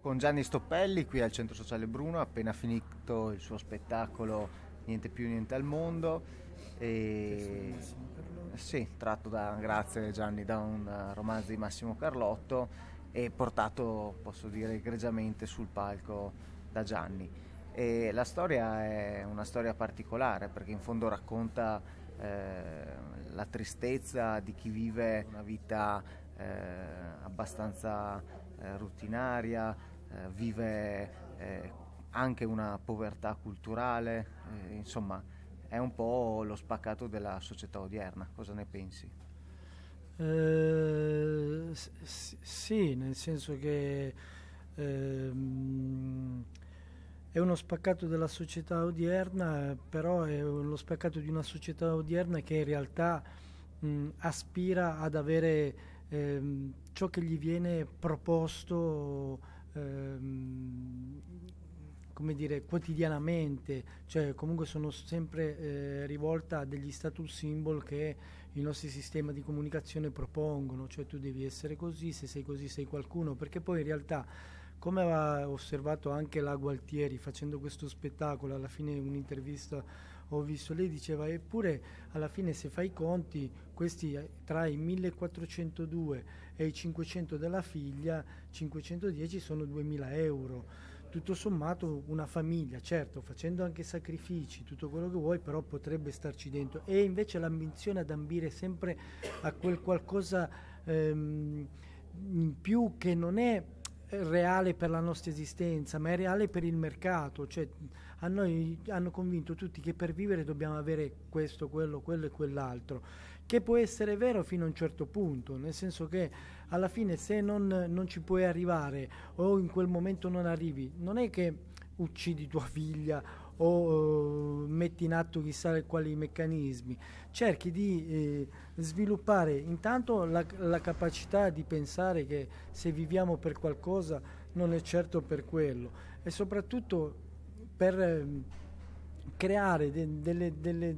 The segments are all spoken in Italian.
Con Gianni Stoppelli qui al Centro Sociale Bruno, appena finito il suo spettacolo Niente più, niente al mondo. E... Sì, tratto da, grazie Gianni, da un romanzo di Massimo Carlotto e portato, posso dire, egregiamente sul palco da Gianni. E la storia è una storia particolare perché in fondo racconta eh, la tristezza di chi vive una vita eh, abbastanza eh, rutinaria, eh, vive eh, anche una povertà culturale, eh, insomma è un po' lo spaccato della società odierna, cosa ne pensi? Eh, s- sì, nel senso che ehm, è uno spaccato della società odierna, però è lo spaccato di una società odierna che in realtà mh, aspira ad avere ehm, ciò che gli viene proposto ehm, come dire, quotidianamente, cioè comunque sono sempre eh, rivolta a degli status symbol che i nostri sistemi di comunicazione propongono, cioè tu devi essere così, se sei così sei qualcuno, perché poi in realtà, come ha osservato anche la Gualtieri facendo questo spettacolo, alla fine un'intervista ho visto, lei diceva eppure alla fine se fai i conti questi eh, tra i 1402 e i 500 della figlia, 510 sono 2000 euro. Tutto sommato una famiglia, certo, facendo anche sacrifici, tutto quello che vuoi, però potrebbe starci dentro. E invece l'ambizione ad ambire sempre a quel qualcosa ehm, in più che non è reale per la nostra esistenza, ma è reale per il mercato. Cioè, a noi hanno convinto tutti che per vivere dobbiamo avere questo, quello, quello e quell'altro, che può essere vero fino a un certo punto, nel senso che alla fine se non, non ci puoi arrivare o in quel momento non arrivi, non è che uccidi tua figlia o eh, metti in atto chissà quali meccanismi, cerchi di eh, sviluppare intanto la, la, capacità di pensare che se viviamo per qualcosa non è certo per quello e soprattutto per eh, creare de, delle, delle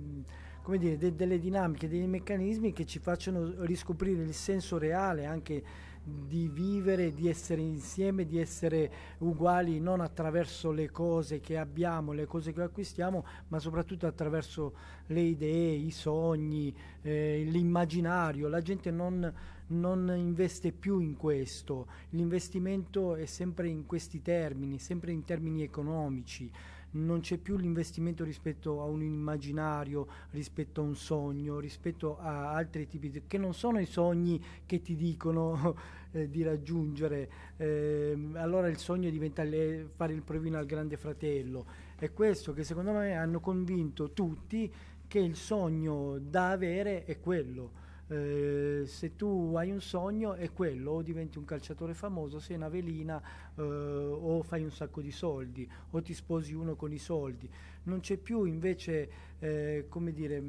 come dire, de, delle dinamiche, dei meccanismi che ci facciano riscoprire il senso reale anche di vivere, di essere insieme, di essere uguali non attraverso le cose che abbiamo, le cose che acquistiamo, ma soprattutto attraverso le idee, i sogni, eh, l'immaginario. La gente non, non investe più in questo, l'investimento è sempre in questi termini, sempre in termini economici non c'è più l'investimento rispetto a un immaginario, rispetto a un sogno, rispetto a altri tipi di... che non sono i sogni che ti dicono eh, di raggiungere. Eh, allora il sogno diventa le, fare il provino al grande fratello. È questo che secondo me hanno convinto tutti che il sogno da avere è quello eh, se tu hai un sogno è quello, o diventi un calciatore famoso, sei una velina eh, o fai un sacco di soldi o ti sposi uno con i soldi. Non c'è più invece, eh, come dire,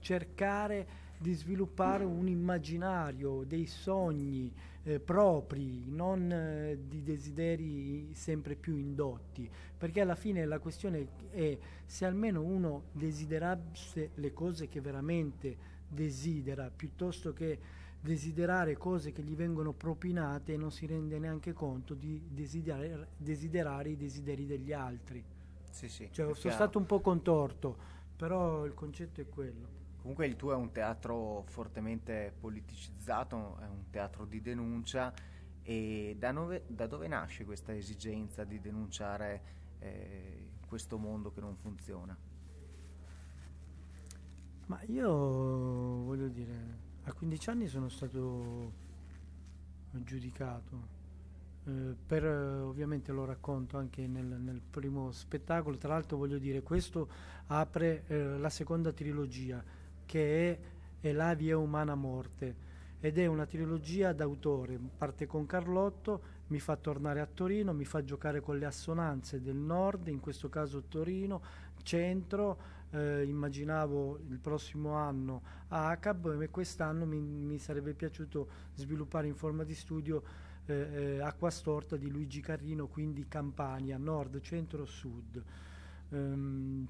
cercare di sviluppare un immaginario, dei sogni eh, propri, non eh, di desideri sempre più indotti, perché alla fine la questione è se almeno uno desiderasse le cose che veramente desidera, piuttosto che desiderare cose che gli vengono propinate e non si rende neanche conto di desiderare, desiderare i desideri degli altri. Sì, sì, cioè, sono chiaro. stato un po' contorto, però il concetto è quello. Comunque il tuo è un teatro fortemente politicizzato, è un teatro di denuncia e da, nove, da dove nasce questa esigenza di denunciare eh, questo mondo che non funziona? Ma io voglio dire, a 15 anni sono stato giudicato. Eh, per, ovviamente lo racconto anche nel, nel, primo spettacolo, tra l'altro voglio dire questo apre eh, la seconda trilogia che è la via umana morte ed è una trilogia d'autore, parte con Carlotto, mi fa tornare a Torino, mi fa giocare con le assonanze del nord, in questo caso Torino, centro, eh, immaginavo il prossimo anno a ACAB e quest'anno mi, mi sarebbe piaciuto sviluppare in forma di studio eh, eh, Acqua Storta di Luigi Carrino, quindi Campania, nord, centro, sud. Um,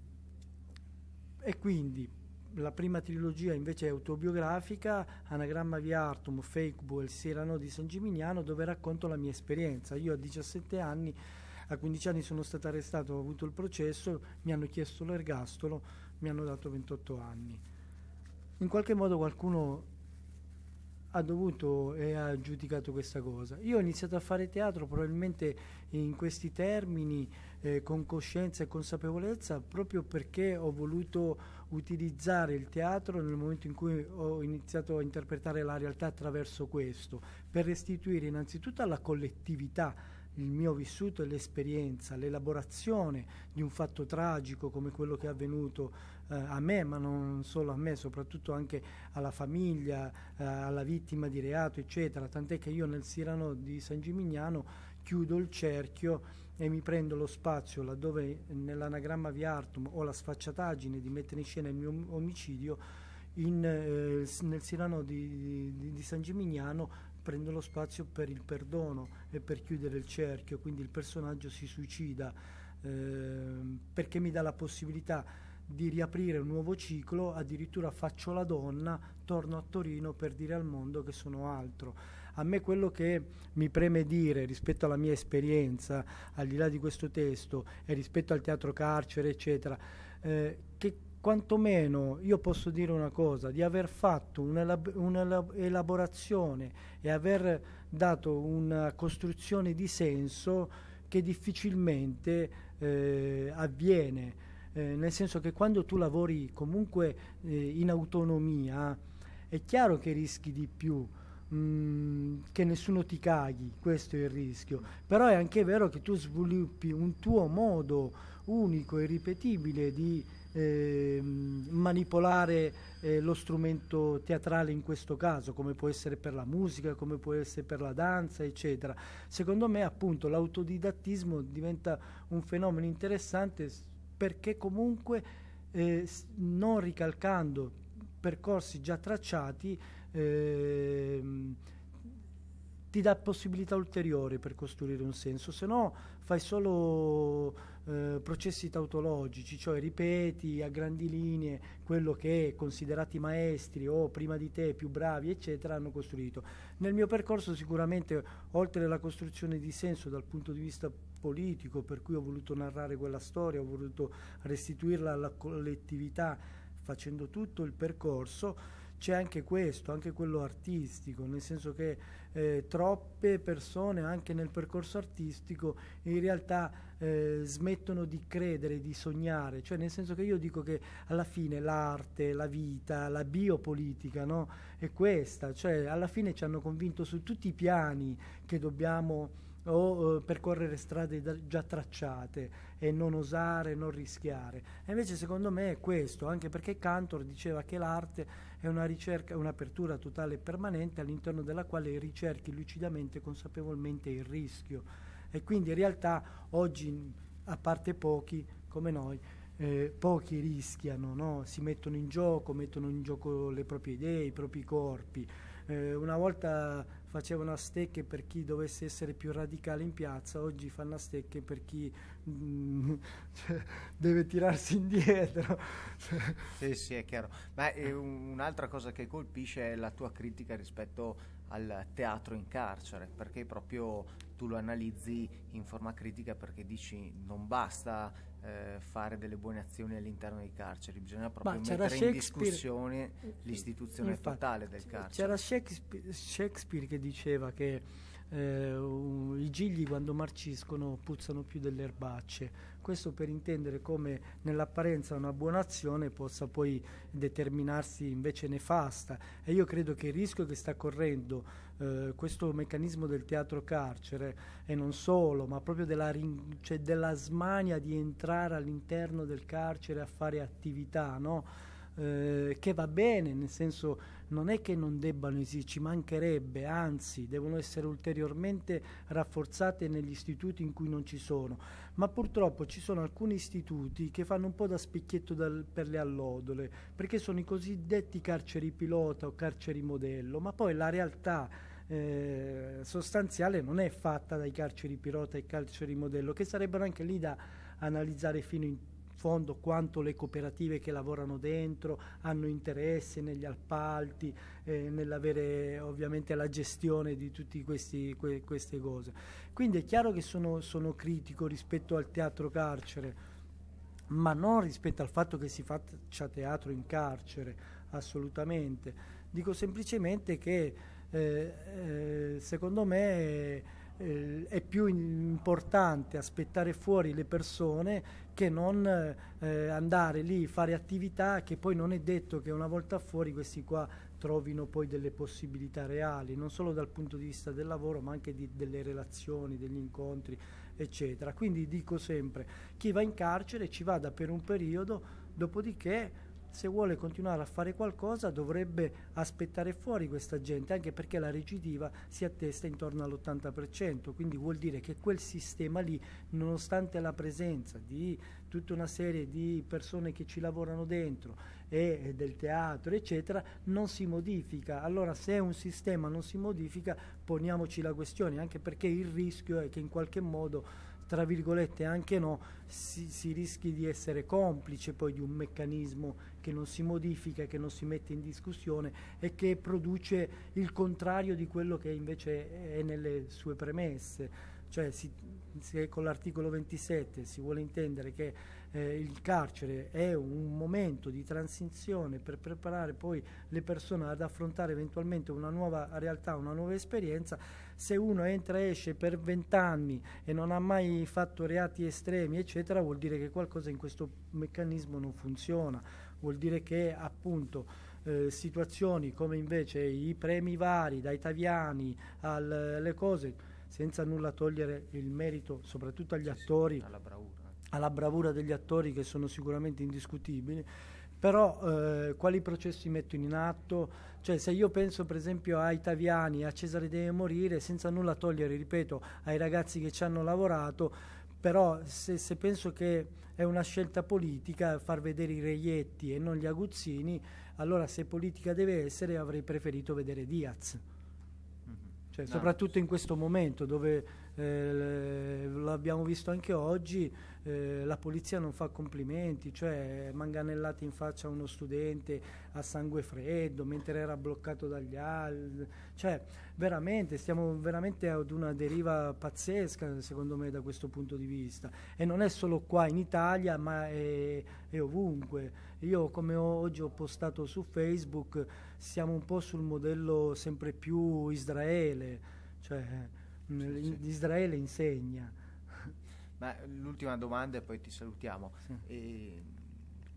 e quindi la prima trilogia invece è autobiografica, Anagramma di Artum, Fakebu e il Serano di San Gimignano, dove racconto la mia esperienza. Io a 17 anni, a 15 anni sono stato arrestato, ho avuto il processo, mi hanno chiesto l'ergastolo, mi hanno dato 28 anni. In qualche modo qualcuno ha dovuto e ha giudicato questa cosa. Io ho iniziato a fare teatro probabilmente in questi termini, eh, con coscienza e consapevolezza, proprio perché ho voluto utilizzare il teatro nel momento in cui ho iniziato a interpretare la realtà attraverso questo, per restituire innanzitutto alla collettività il mio vissuto e l'esperienza, l'elaborazione di un fatto tragico come quello che è avvenuto eh, a me, ma non solo a me, soprattutto anche alla famiglia, eh, alla vittima di reato, eccetera. Tant'è che io nel Sirano di San Gimignano chiudo il cerchio e mi prendo lo spazio laddove nell'anagramma vi Artum ho la sfacciataggine di mettere in scena il mio omicidio, in, eh, nel Sirano di, di, di San Gimignano prendo lo spazio per il perdono e per chiudere il cerchio, quindi il personaggio si suicida ehm, perché mi dà la possibilità di riaprire un nuovo ciclo, addirittura faccio la donna, torno a Torino per dire al mondo che sono altro. A me quello che mi preme dire rispetto alla mia esperienza, al di là di questo testo e rispetto al teatro carcere, eccetera, eh, che quantomeno io posso dire una cosa, di aver fatto un'elaborazione e aver dato una costruzione di senso che difficilmente eh, avviene. Eh, nel senso che quando tu lavori comunque eh, in autonomia è chiaro che rischi di più, Mm, che nessuno ti caghi, questo è il rischio. Però è anche vero che tu sviluppi un tuo modo unico e ripetibile di eh, manipolare eh, lo strumento teatrale in questo caso, come può essere per la musica, come può essere per la danza, eccetera. Secondo me appunto l'autodidattismo diventa un fenomeno interessante perché comunque eh, non ricalcando percorsi già tracciati, Ehm, ti dà possibilità ulteriori per costruire un senso, se no fai solo eh, processi tautologici, cioè ripeti a grandi linee quello che considerati maestri o prima di te più bravi, eccetera, hanno costruito. Nel mio percorso sicuramente, oltre alla costruzione di senso dal punto di vista politico, per cui ho voluto narrare quella storia, ho voluto restituirla alla collettività facendo tutto il percorso, c'è anche questo, anche quello artistico, nel senso che eh, troppe persone anche nel percorso artistico in realtà eh, smettono di credere, di sognare, cioè nel senso che io dico che alla fine l'arte, la vita, la biopolitica no? è questa, cioè alla fine ci hanno convinto su tutti i piani che dobbiamo o eh, percorrere strade da, già tracciate e non osare, non rischiare. E invece secondo me è questo, anche perché Cantor diceva che l'arte è una ricerca, un'apertura totale e permanente all'interno della quale ricerchi lucidamente e consapevolmente il rischio. E quindi in realtà oggi, a parte pochi come noi, eh, pochi rischiano, no? si mettono in gioco, mettono in gioco le proprie idee, i propri corpi. Eh, una volta facevano a stecche per chi dovesse essere più radicale in piazza, oggi fanno a stecche per chi mm, cioè, deve tirarsi indietro. sì, sì, è chiaro. Ma eh, un'altra cosa che colpisce è la tua critica rispetto al teatro in carcere, perché proprio tu lo analizzi in forma critica perché dici non basta eh, fare delle buone azioni all'interno dei carceri, bisogna proprio mettere in discussione mm, l'istituzione Infatti, totale del carcere. C'era Shakespeare, Shakespeare che diceva che eh, i gigli quando marciscono puzzano più delle erbacce. Questo per intendere come nell'apparenza una buona azione possa poi determinarsi invece nefasta e io credo che il rischio che sta correndo eh, questo meccanismo del teatro carcere e non solo, ma proprio della, rin- cioè della smania di entrare all'interno del carcere a fare attività, no? eh, che va bene, nel senso non è che non debbano esistere, ci mancherebbe, anzi devono essere ulteriormente rafforzate negli istituti in cui non ci sono, ma purtroppo ci sono alcuni istituti che fanno un po' da specchietto dal, per le allodole, perché sono i cosiddetti carceri pilota o carceri modello, ma poi la realtà eh, sostanziale non è fatta dai carceri pilota e carceri modello, che sarebbero anche lì da analizzare fino in fondo quanto le cooperative che lavorano dentro hanno interesse negli appalti, eh, nell'avere ovviamente la gestione di tutte que, queste cose. Quindi è chiaro che sono, sono critico rispetto al teatro carcere, ma non rispetto al fatto che si faccia teatro in carcere, assolutamente. Dico semplicemente che eh, eh, secondo me eh, è più importante aspettare fuori le persone che non eh, andare lì, a fare attività che poi non è detto che una volta fuori questi qua trovino poi delle possibilità reali, non solo dal punto di vista del lavoro, ma anche di, delle relazioni, degli incontri, eccetera. Quindi dico sempre, chi va in carcere ci vada per un periodo, dopodiché se vuole continuare a fare qualcosa dovrebbe aspettare fuori questa gente, anche perché la recidiva si attesta intorno all'80%, quindi vuol dire che quel sistema lì, nonostante la presenza di tutta una serie di persone che ci lavorano dentro e, del teatro, eccetera, non si modifica. Allora se un sistema non si modifica, poniamoci la questione, anche perché il rischio è che in qualche modo tra virgolette anche no, si, si rischi di essere complice poi di un meccanismo che non si modifica, che non si mette in discussione e che produce il contrario di quello che invece è nelle sue premesse. Cioè si, se con l'articolo 27 si vuole intendere che eh, il carcere è un momento di transizione per preparare poi le persone ad affrontare eventualmente una nuova realtà, una nuova esperienza, se uno entra e esce per vent'anni e non ha mai fatto reati estremi, eccetera, vuol dire che qualcosa in questo meccanismo non funziona vuol dire che appunto eh, situazioni come invece i premi vari dai taviani alle cose senza nulla togliere il merito soprattutto agli sì, attori sì, alla, bravura. alla bravura degli attori che sono sicuramente indiscutibili però eh, quali processi mettono in atto? Cioè, se io penso per esempio ai Taviani, a Cesare deve morire, senza nulla togliere, ripeto, ai ragazzi che ci hanno lavorato, però se, se, penso che è una scelta politica far vedere i reietti e non gli aguzzini, allora se politica deve essere avrei preferito vedere Diaz. Mm-hmm. Cioè, no, ah, soprattutto in questo momento dove eh, l'abbiamo visto anche oggi, eh, la polizia non fa complimenti, cioè manganellate in faccia a uno studente a sangue freddo mentre era bloccato dagli altri, cioè veramente stiamo veramente ad una deriva pazzesca secondo me da questo punto di vista e non è solo qua in Italia ma è, è ovunque. Io come oggi ho postato su Facebook siamo un po' sul modello sempre più Israele, cioè sì, sì. Israele insegna. Ma l'ultima domanda e poi ti salutiamo. E ehm,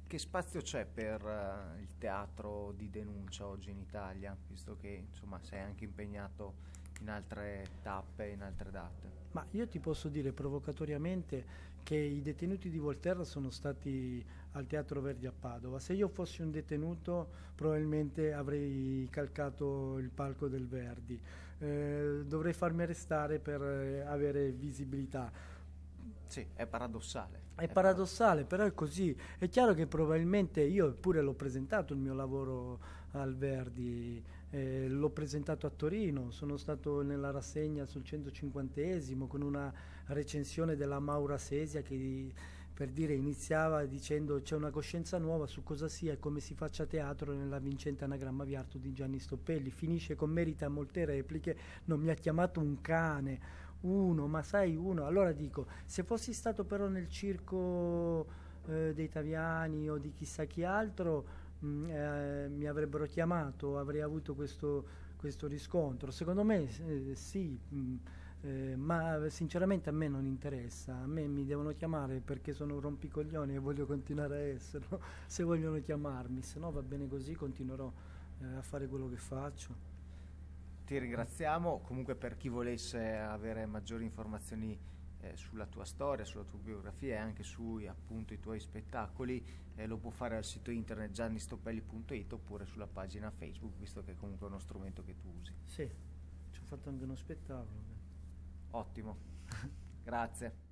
che spazio c'è per uh, il teatro di denuncia oggi in Italia, visto che insomma, sei anche impegnato in altre tappe, in altre date? Ma io ti posso dire provocatoriamente che i detenuti di Volterra sono stati al Teatro Verdi a Padova. Se io fossi un detenuto probabilmente avrei calcato il palco del Verdi. Eh, dovrei farmi arrestare per eh, avere visibilità. Sì, è paradossale. È, paradossale, però è così. È chiaro che probabilmente io pure l'ho presentato il mio lavoro al Verdi eh, l'ho presentato a Torino, sono stato nella rassegna sul 150esimo con una recensione della Maura Sesia che per dire iniziava dicendo c'è una coscienza nuova su cosa sia e come si faccia teatro nella vincente anagramma Viarto di Gianni Stoppelli, finisce con merita molte repliche, non mi ha chiamato un cane, uno, ma sai uno, allora dico, se fossi stato però nel circo eh, dei Taviani o di chissà chi altro, Mm, eh, mi avrebbero chiamato, avrei avuto questo, questo riscontro. Secondo me eh, sì, mh, mm, eh, ma sinceramente a me non interessa, a me mi devono chiamare perché sono un rompicoglione e voglio continuare a esserlo, se vogliono chiamarmi, se no va bene così, continuerò eh, a fare quello che faccio ti ringraziamo. Comunque, per chi volesse avere maggiori informazioni eh, sulla tua storia, sulla tua biografia e anche sui appunto, i tuoi spettacoli, eh, lo può fare al sito internet giannistopelli.it oppure sulla pagina Facebook, visto che comunque è uno strumento che tu usi. Sì, ci ho fatto anche uno spettacolo. Ottimo, grazie.